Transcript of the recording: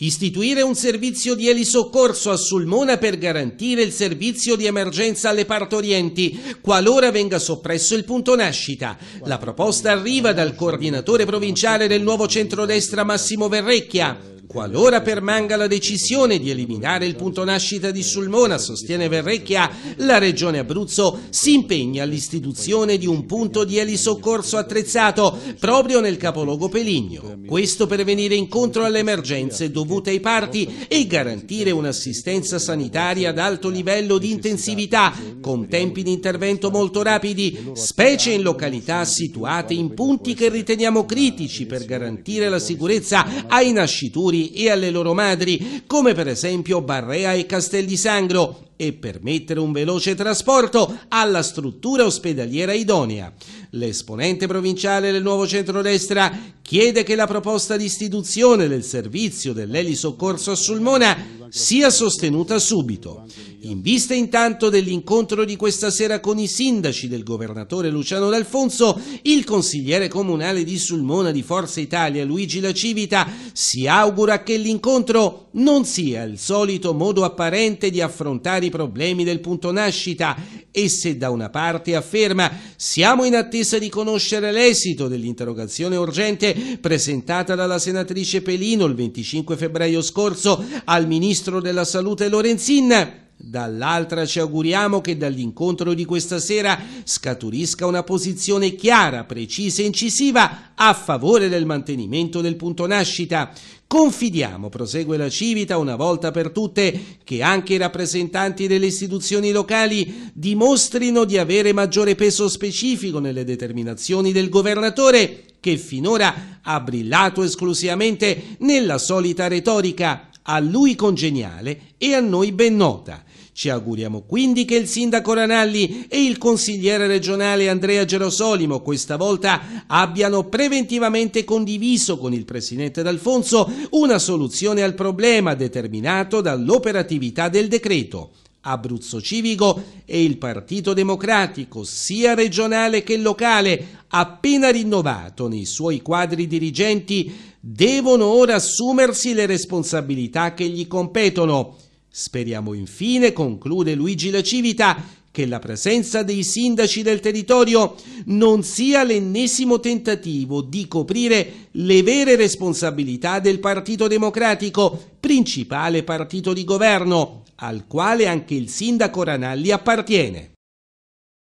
Istituire un servizio di elisoccorso a Sulmona per garantire il servizio di emergenza alle partorienti, qualora venga soppresso il punto nascita. La proposta arriva dal coordinatore provinciale del nuovo centrodestra Massimo Verrecchia. Qualora permanga la decisione di eliminare il punto nascita di Sulmona, sostiene Verrecchia, la Regione Abruzzo si impegna all'istituzione di un punto di elisoccorso attrezzato proprio nel capoluogo Peligno. Questo per venire incontro alle emergenze dovute ai parti e garantire un'assistenza sanitaria ad alto livello di intensività, con tempi di intervento molto rapidi, specie in località situate in punti che riteniamo critici per garantire la sicurezza ai nascituri padri e alle loro madri, come per esempio Barrea e Castel di Sangro, e permettere un veloce trasporto alla struttura ospedaliera idonea l'esponente provinciale del nuovo centrodestra chiede che la proposta di istituzione del servizio dell'elisoccorso a Sulmona sia sostenuta subito. In vista intanto dell'incontro di questa sera con i sindaci del governatore Luciano D'Alfonso, il consigliere comunale di Sulmona di Forza Italia Luigi La Civita si augura che l'incontro non sia il solito modo apparente di affrontare i problemi del punto nascita e se da una parte afferma siamo in attesa di conoscere l'esito dell'interrogazione urgente presentata dalla senatrice Pelino il 25 febbraio scorso al ministro della salute Lorenzin, Dall'altra ci auguriamo che dall'incontro di questa sera scaturisca una posizione chiara, precisa e incisiva a favore del mantenimento del punto nascita. Confidiamo, prosegue la Civita una volta per tutte, che anche i rappresentanti delle istituzioni locali dimostrino di avere maggiore peso specifico nelle determinazioni del governatore che finora ha brillato esclusivamente nella solita retorica a lui congeniale e a noi ben nota. Ci auguriamo quindi che il sindaco Ranalli e il consigliere regionale Andrea Gerosolimo questa volta abbiano preventivamente condiviso con il presidente D'Alfonso una soluzione al problema determinato dall'operatività del decreto. Abruzzo Civico e il Partito Democratico, sia regionale che locale, appena rinnovato nei suoi quadri dirigenti, devono ora assumersi le responsabilità che gli competono. Speriamo infine, conclude Luigi La Civita, che la presenza dei sindaci del territorio non sia l'ennesimo tentativo di coprire le vere responsabilità del Partito Democratico, principale partito di governo, al quale anche il sindaco Ranalli appartiene.